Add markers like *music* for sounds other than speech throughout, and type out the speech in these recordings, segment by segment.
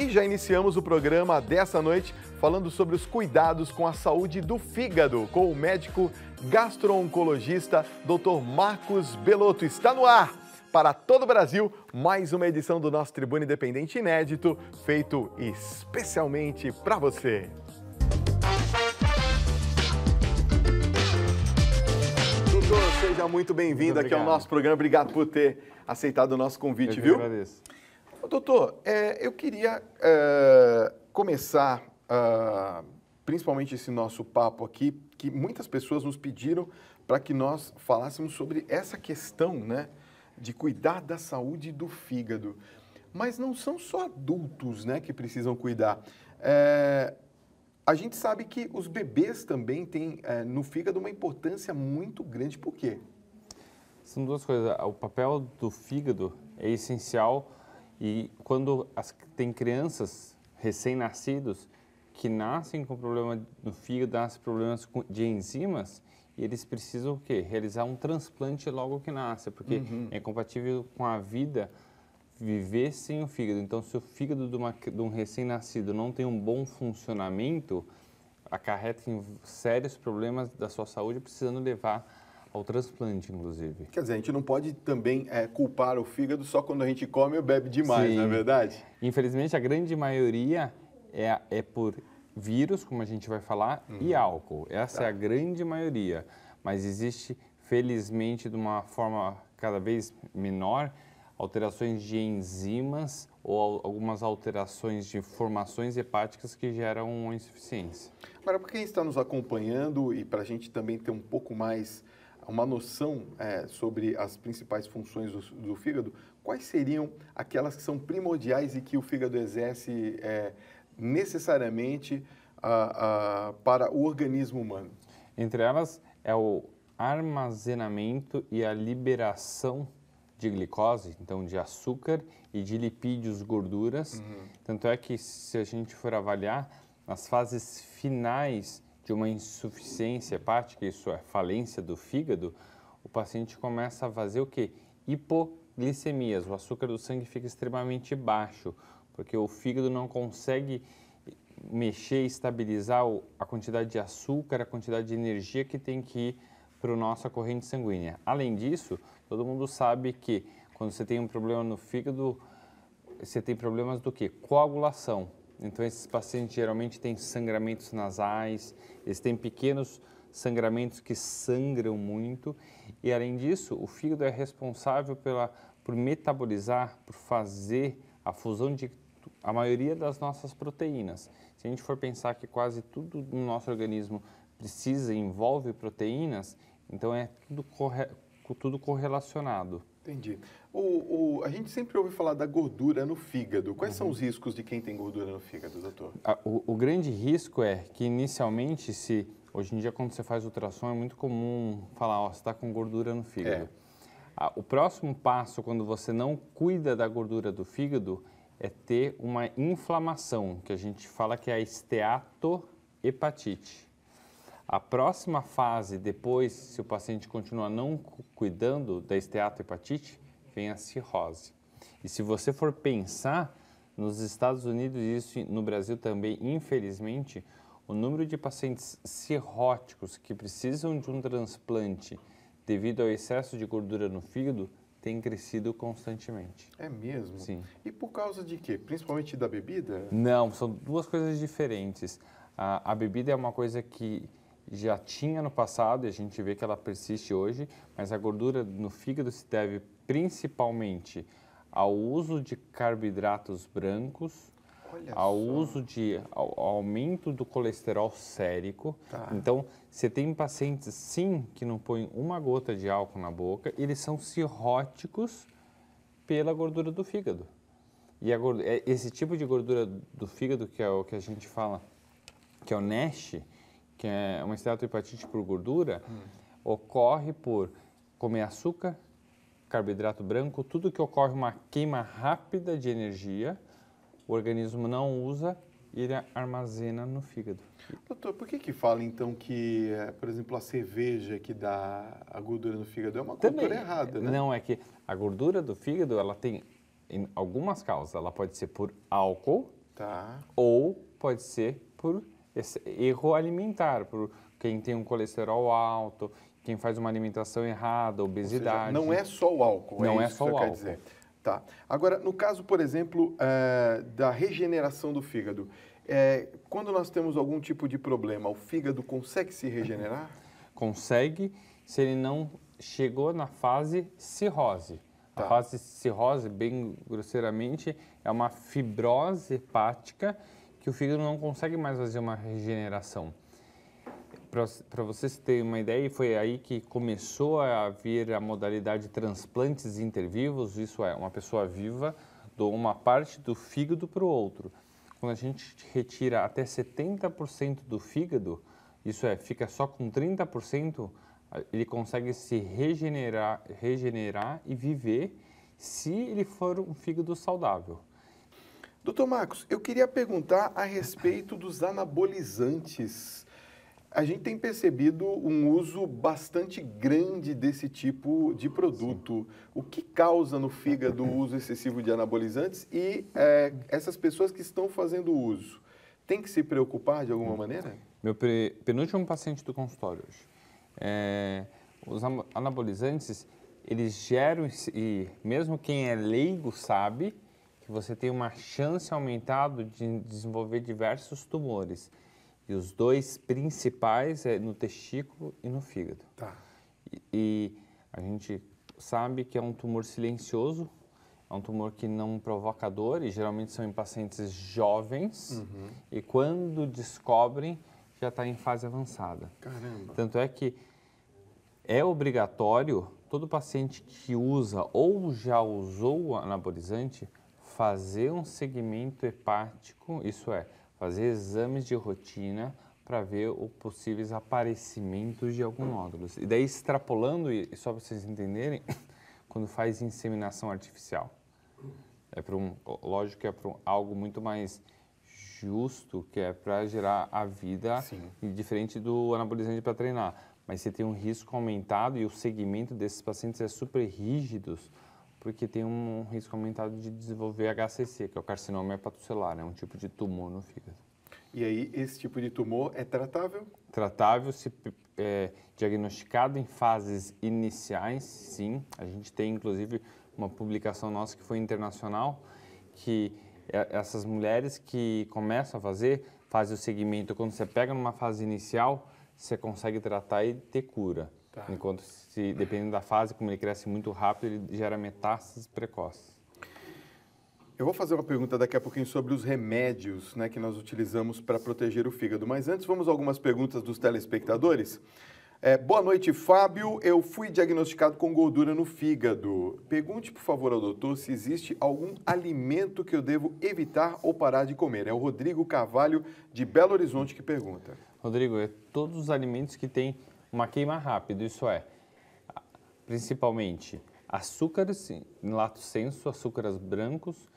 E já iniciamos o programa dessa noite falando sobre os cuidados com a saúde do fígado com o médico gastrooncologista Dr. Marcos Beloto Está no ar! para todo o Brasil, mais uma edição do nosso Tribuna Independente Inédito, feito especialmente para você. Doutor, seja muito bem-vindo aqui ao nosso programa. Obrigado por ter aceitado o nosso convite, Eu viu? Agradeço doutor, é, eu queria é, começar, é, principalmente esse nosso papo aqui, que muitas pessoas nos pediram para que nós falássemos sobre essa questão, né? De cuidar da saúde do fígado. Mas não são só adultos, né, que precisam cuidar. É, a gente sabe que os bebês também têm é, no fígado uma importância muito grande. Por quê? São duas coisas. O papel do fígado é essencial e quando as, tem crianças recém-nascidos que nascem com problema no fígado, nascem problemas de enzimas, e eles precisam o quê? Realizar um transplante logo que nasce, porque uhum. é compatível com a vida viver sem o fígado. Então, se o fígado de, uma, de um recém-nascido não tem um bom funcionamento, acarreta em sérios problemas da sua saúde, precisando levar ao transplante, inclusive. Quer dizer, a gente não pode também é, culpar o fígado só quando a gente come ou bebe demais, Sim. não é verdade? Infelizmente, a grande maioria é, é por vírus, como a gente vai falar, uhum. e álcool. Essa tá. é a grande maioria. Mas existe, felizmente, de uma forma cada vez menor, alterações de enzimas ou algumas alterações de formações hepáticas que geram insuficiência. Agora, para quem está nos acompanhando e para a gente também ter um pouco mais uma noção é, sobre as principais funções do, do, fígado, quais seriam aquelas que são primordiais e que o fígado exerce é, necessariamente a, a, para o organismo humano? Entre elas é o armazenamento e a liberação de glicose, então de açúcar e de lipídios, gorduras. Uhum. Tanto é que se a gente for avaliar, nas fases finais que uma insuficiência hepática, isso é falência do fígado, o paciente começa a fazer o quê? Hipoglicemias, o açúcar do sangue fica extremamente baixo, porque o fígado não consegue mexer, estabilizar a quantidade de açúcar, a quantidade de energia que tem que ir para a nossa corrente sanguínea. Além disso, todo mundo sabe que quando você tem um problema no fígado, você tem problemas do que? Coagulação. Então, esses pacientes geralmente têm sangramentos nasais, eles têm pequenos sangramentos que sangram muito. E, além disso, o fígado é responsável pela, por metabolizar, por fazer a fusão de a maioria das nossas proteínas. Se a gente for pensar que quase tudo no nosso organismo precisa, envolve proteínas, então é tudo, corre, tudo correlacionado. Entendi. O, o, a gente sempre ouve falar da gordura no fígado. Quais uhum. são os riscos de quem tem gordura no fígado, doutor? A, o, o, grande risco é que inicialmente, se hoje em dia quando você faz ultrassom é muito comum falar, ó, você está com gordura no fígado. É. A, o próximo passo, quando você não cuida da gordura do fígado, é ter uma inflamação, que a gente fala que é a esteatohepatite. A próxima fase, depois, se o paciente continuar não cuidando da esteatohepatite, vem a cirrose. E se você for pensar, nos Estados Unidos e isso no Brasil também, infelizmente, o número de pacientes cirróticos que precisam de um transplante devido ao excesso de gordura no fígado tem crescido constantemente. É mesmo? Sim. E por causa de quê? Principalmente da bebida? Não, são duas coisas diferentes. A, a bebida é uma coisa que já tinha no passado e a gente vê que ela persiste hoje, mas a gordura no fígado se deve principalmente ao uso de carboidratos brancos, Olha ao só. uso de ao, ao aumento do colesterol sérico. Tá. Então, você tem pacientes sim que não põem uma gota de álcool na boca, eles são cirróticos pela gordura do fígado. E gordura, é, esse tipo de gordura do fígado que é o que a gente fala que é o NASH, que é uma esteatohepatite por gordura, hum. ocorre por comer açúcar, carboidrato branco, tudo que ocorre uma queima rápida de energia, o organismo não usa e ele armazena no fígado. Doutor, por que que fala então que, eh, por exemplo, a cerveja que dá a gordura no fígado é uma Também, cultura errada, né? Não, é que a gordura do fígado, ela tem algumas causas. Ela pode ser por álcool tá. ou pode ser por esse erro alimentar, por quem tem um colesterol alto, quem faz uma alimentação errada, obesidade. Seja, não é só o álcool, é não é, é só que o álcool. Dizer. Tá. Agora, no caso, por exemplo, é, da regeneração do fígado, é, quando nós temos algum tipo de problema, o fígado consegue se regenerar? *laughs* Consegue, se ele não chegou na fase cirrose. Tá. A fase cirrose, bem grosseiramente, é uma fibrose hepática que o fígado não consegue mais fazer uma regeneração. Para vocês terem uma ideia, foi aí que começou a vir a modalidade de transplantes intervivos, isso é, uma pessoa viva doa uma parte do fígado para o outro. Quando a gente retira até 70% do fígado, isso é, fica só com 30%, ele consegue se regenerar, regenerar e viver se ele for um fígado saudável. Doutor Marcos, eu queria perguntar a respeito dos anabolizantes. A gente tem percebido um uso bastante grande desse tipo de produto. O que causa no fígado o uso excessivo de anabolizantes e é, essas pessoas que estão fazendo uso tem que se preocupar de alguma maneira? Meu penúltimo paciente do consultório hoje. É, os anabolizantes, eles geram, e mesmo quem é leigo sabe, que você tem uma chance aumentada de desenvolver diversos tumores. E os dois principais é no testículo e no fígado. Tá. E, e a gente sabe que é um tumor silencioso, é um tumor que não provoca dor e geralmente são em pacientes jovens. Uhum. E quando descobrem, já está em fase avançada. Caramba. Tanto é que é obrigatório todo paciente que usa ou já usou o anabolizante fazer um segmento hepático, isso é, fazer exames de rotina para ver os possíveis aparecimentos de algum nódulo. E daí, extrapolando, e só para vocês entenderem, *coughs* quando faz inseminação artificial. É para um, lógico que é para um, algo muito mais justo, que é para gerar a vida, e diferente do anabolizante para treinar. Mas você tem um risco aumentado e o segmento desses pacientes é super rígidos porque tem um risco aumentado de desenvolver HCC, que é o carcinoma hepatocelular, é um tipo de tumor no fígado. E aí, esse tipo de tumor é tratável? Tratável, se é, diagnosticado em fases iniciais, sim. A gente tem, inclusive, uma publicação nossa que foi internacional, que é, essas mulheres que começam a fazer, fazem o segmento, quando você pega numa fase inicial, você consegue tratar e ter cura. Tá. Enquanto, se, dependendo da fase, como ele cresce muito rápido, ele gera metástases precoces. Eu vou fazer uma pergunta daqui a pouquinho sobre os remédios né, que nós utilizamos para proteger o fígado. Mas antes, vamos a algumas perguntas dos telespectadores. É, boa noite, Fábio. Eu fui diagnosticado com gordura no fígado. Pergunte, por favor, ao doutor se existe algum alimento que eu devo evitar ou parar de comer. É o Rodrigo Carvalho, de Belo Horizonte, que pergunta. Rodrigo, é todos os alimentos que têm uma queima rápida, isso é, principalmente açúcares, em lato senso, açúcares brancos,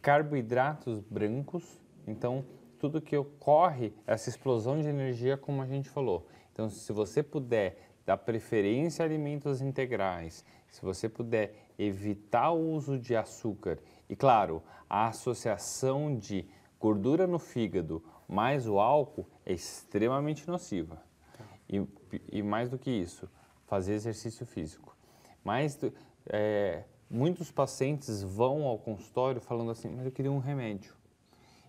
carboidratos brancos, então tudo que ocorre, essa explosão de energia, como a gente falou. Então, se você puder dar preferência a alimentos integrais, se você puder evitar o uso de açúcar e, claro, a associação de gordura no fígado mais o álcool é extremamente nociva. E, e mais do que isso, fazer exercício físico. Mas é, muitos pacientes vão ao consultório falando assim, mas eu queria um remédio.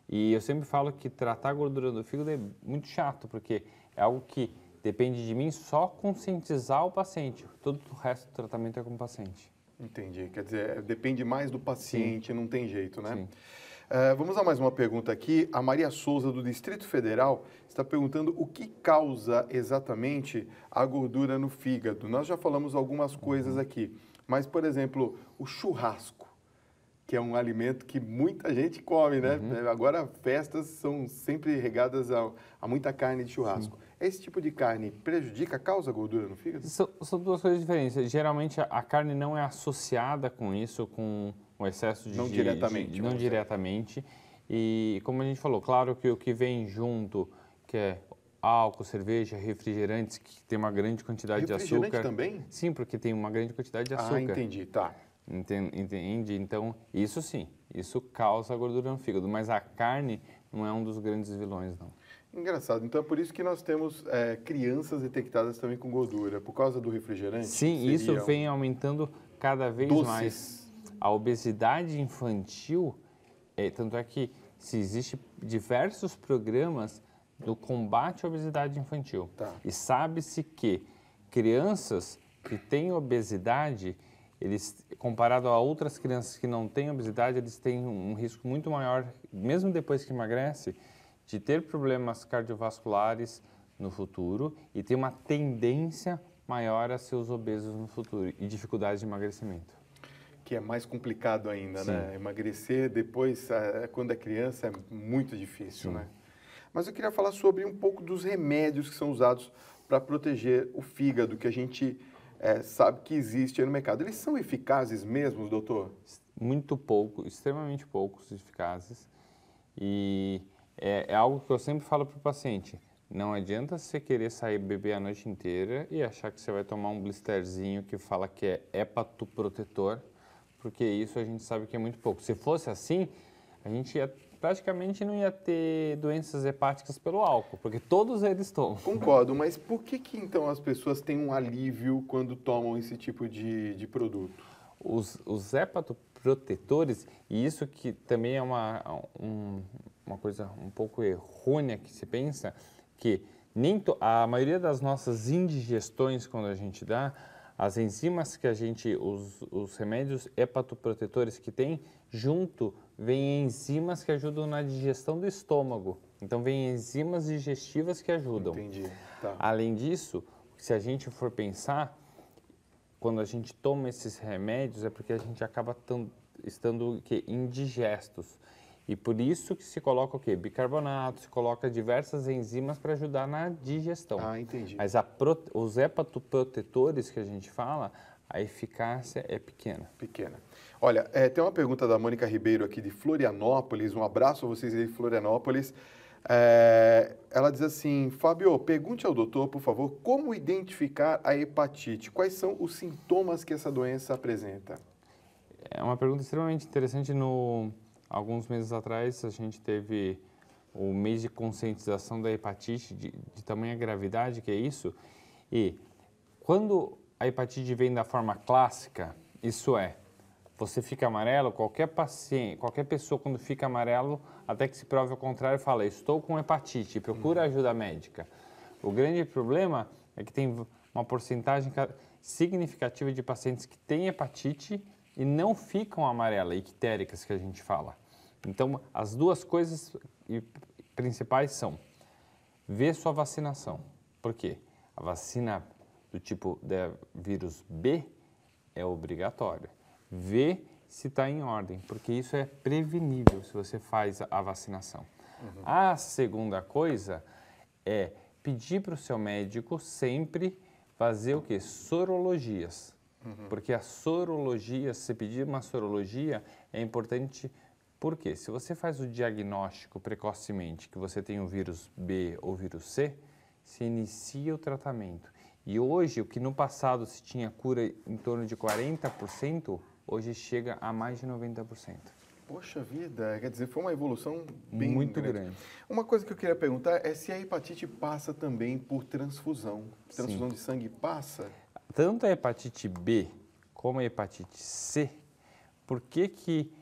E eu sempre falo que tratar a gordura do fígado é muito chato, porque é algo que depende de mim só conscientizar o paciente. Todo o resto do tratamento é com o paciente. Entendi. Quer dizer, é, depende mais do paciente, Sim. não tem jeito, né? Sim. Eh, vamos a mais uma pergunta aqui. A Maria Souza, do Distrito Federal, está perguntando o que causa exatamente a gordura no fígado. Nós já falamos algumas coisas uhum. aqui, mas, por exemplo, o churrasco que é um alimento que muita gente come, né? Uhum. Eh, agora, festas são sempre regadas a, a muita carne de churrasco. Sim. Esse tipo de carne prejudica, causa gordura no fígado? São, são duas coisas diferentes. Geralmente, a, a carne não é associada com isso, com um excesso de... Não de, diretamente. De, não né? diretamente. E como a gente falou, claro que o que vem junto, que é álcool, cerveja, refrigerantes, que tem uma grande quantidade de açúcar. também? Sim, porque tem uma grande quantidade de ah, açúcar. Ah, entendi, tá. Entende? Então, isso sim, isso causa gordura no fígado, mas a carne não é um dos grandes vilões, não. Engraçado. Então é por isso que nós temos é, crianças detectadas também com gordura, por causa do refrigerante? Sim, isso vem aumentando cada vez doces. mais. A obesidade infantil, é, tanto é que se existe diversos programas do combate à obesidade infantil. Tá. E sabe-se que crianças que têm obesidade, eles comparado a outras crianças que não têm obesidade, eles têm um risco muito maior, mesmo depois que emagrece, de ter problemas cardiovasculares no futuro e tem uma tendência maior a ser os obesos no futuro e dificuldades de emagrecimento que é mais complicado ainda, né? Sim. né? Emagrecer depois, é, é, quando é criança, é muito difícil, Sim. né? Mas eu queria falar sobre um pouco dos remédios que são usados para proteger o fígado, que a gente é, sabe que existe no mercado. Eles são eficazes mesmo, doutor? Muito pouco, extremamente poucos eficazes. E é, é algo que eu sempre falo para o paciente. Não adianta você querer sair beber a noite inteira e achar que você vai tomar um blisterzinho que fala que é hepatoprotetor porque isso a gente sabe que é muito pouco. Se fosse assim, a gente ia, praticamente não ia ter doenças hepáticas pelo álcool, porque todos eles tomam. Concordo, mas por que, que então as pessoas têm um alívio quando tomam esse tipo de, de produto? Os, os hepatoprotetores, e isso que também é uma, um, uma coisa um pouco errônea que se pensa, que nem a maioria das nossas indigestões quando a gente dá, as enzimas que a gente, os, os remédios hepatoprotetores que tem, junto vem enzimas que ajudam na digestão do estômago. Então, vem enzimas digestivas que ajudam. Entendi. Tá. Além disso, se a gente for pensar, quando a gente toma esses remédios é porque a gente acaba tão, estando que, indigestos. E por isso que se coloca o quê? Bicarbonato, se coloca diversas enzimas para ajudar na digestão. Ah, entendi. Mas prote... os hepatoprotetores que a gente fala, a eficácia é pequena. Pequena. Olha, é, tem uma pergunta da Mônica Ribeiro aqui de Florianópolis. Um abraço a vocês aí de Florianópolis. É, ela diz assim: Fábio, pergunte ao doutor, por favor, como identificar a hepatite? Quais são os sintomas que essa doença apresenta? É uma pergunta extremamente interessante no Alguns meses atrás, a gente teve o mês de conscientização da hepatite, de, de tamanha gravidade que é isso. E quando a hepatite vem da forma clássica, isso é, você fica amarelo, qualquer paciente, qualquer pessoa quando fica amarelo, até que se prove o contrário, fala, estou com hepatite, procura uhum. ajuda médica. O grande problema é que tem uma porcentagem significativa de pacientes que têm hepatite e não ficam amarela, ictéricas que a gente fala. Então, as duas coisas principais são ver sua vacinação. Por quê? A vacina do tipo de vírus B é obrigatória. Ver se está em ordem, porque isso é prevenível se você faz a vacinação. Uhum. A segunda coisa é pedir para o seu médico sempre fazer o que? Sorologias. Uhum. Porque a sorologia, se pedir uma sorologia, é importante porque se você faz o diagnóstico precocemente que você tem o vírus B ou vírus C, se inicia o tratamento. E hoje, o que no passado se tinha cura em torno de 40%, hoje chega a mais de 90%. Poxa vida, quer dizer, foi uma evolução bem muito grande. grande. Uma coisa que eu queria perguntar é se a hepatite passa também por transfusão. Transfusão Sim. de sangue passa? Tanto a hepatite B como a hepatite C, por que que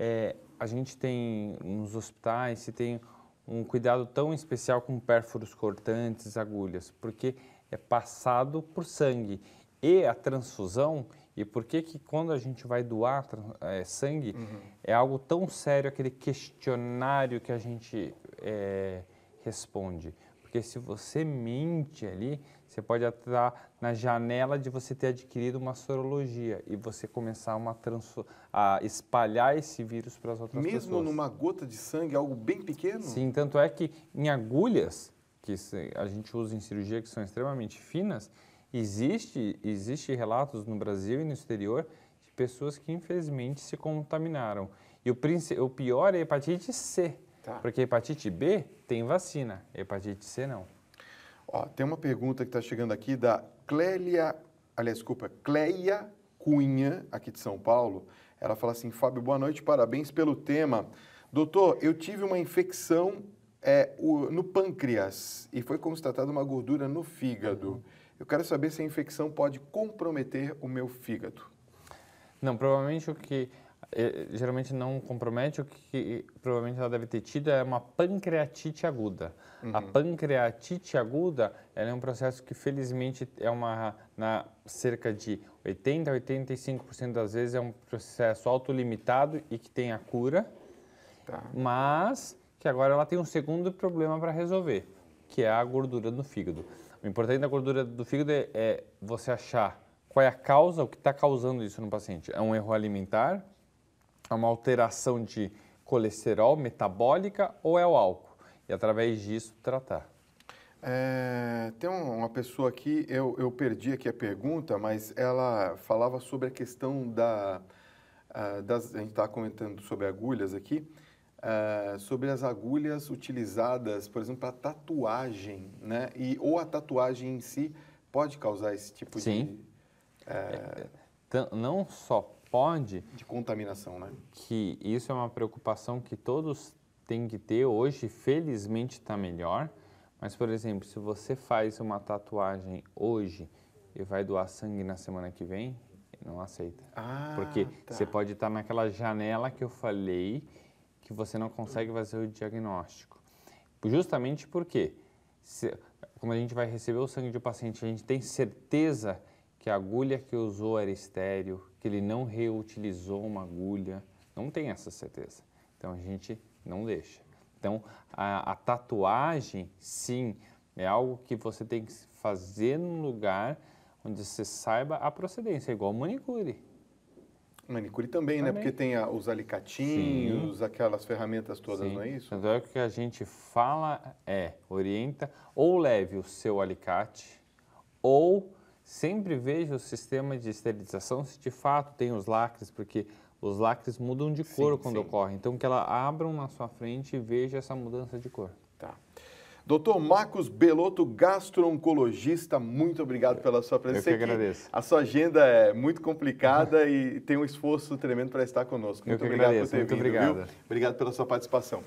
é, a gente tem nos hospitais se tem um cuidado tão especial com pérfuros cortantes, agulhas, porque é passado por sangue e a transfusão e por que que quando a gente vai doar é, sangue uhum. é algo tão sério aquele questionário que a gente é, responde porque se você mente ali, você pode estar na janela de você ter adquirido uma sorologia e você começar uma a espalhar esse vírus para as outras Mesmo pessoas. Mesmo numa gota de sangue, algo bem pequeno? Sim, tanto é que em agulhas, que a gente usa em cirurgia, que são extremamente finas, existe, existe relatos no Brasil e no exterior de pessoas que infelizmente se contaminaram. E o, o pior é a hepatite C Tá. Porque hepatite B tem vacina, hepatite C não. Ó, tem uma pergunta que está chegando aqui da Clélia, aliás, desculpa, Cleia Cunha, aqui de São Paulo. Ela fala assim, Fábio, boa noite, parabéns pelo tema. Doutor, eu tive uma infecção é, o, no pâncreas e foi constatada uma gordura no fígado. Eu quero saber se a infecção pode comprometer o meu fígado. Não, provavelmente o que é, geralmente não compromete, o que provavelmente ela deve ter tido é uma pancreatite aguda. Uhum. A pancreatite aguda é um processo que, felizmente, é uma, na cerca de 80% a 85% das vezes, é um processo autolimitado e que tem a cura, tá. mas que agora ela tem um segundo problema para resolver, que é a gordura no fígado. O importante da gordura do fígado é, é você achar qual é a causa, o que está causando isso no paciente. É um erro alimentar? É uma alteração de colesterol metabólica ou é o álcool? E através disso tratar. É, tem uma pessoa aqui, eu, eu perdi aqui a pergunta, mas ela falava sobre a questão da. Uh, das, a gente está comentando sobre agulhas aqui, uh, sobre as agulhas utilizadas, por exemplo, para tatuagem, né? E, ou a tatuagem em si pode causar esse tipo Sim. de. Uh... É, é não só pode. De contaminação, né? Que isso é uma preocupação que todos têm que ter. Hoje, felizmente, está melhor. Mas, por exemplo, se você faz uma tatuagem hoje e vai doar sangue na semana que vem, não aceita. Ah, Porque tá. você pode estar tá naquela janela que eu falei que você não consegue fazer o diagnóstico. Justamente porque se, quando a gente vai receber o sangue de um paciente, a gente tem certeza que a agulha que usou era estéreo, que ele não reutilizou uma agulha, não tem essa certeza. Então a gente não deixa. Então a, a tatuagem, sim, é algo que você tem que fazer num lugar onde você saiba a procedência, igual manicure. Manicure também, também, né? Porque tem a, os alicatinhos, Sim. aquelas ferramentas todas, Sim. não é isso? Então, é o que a gente fala é, orienta ou leve o seu alicate ou Sempre veja o sistema de esterilização se de fato tem os lacres, porque os lacres mudam de cor sim, quando sim. ocorre. Então, que ela abram na sua frente e veja essa mudança de cor. Tá. Doutor Marcos Belotto, gastro-oncologista, muito obrigado pela sua presença. Eu que agradeço. A sua agenda é muito complicada e tem um esforço tremendo para estar conosco. Muito obrigado agradeço. por ter muito vindo. Obrigado. Viu? obrigado pela sua participação.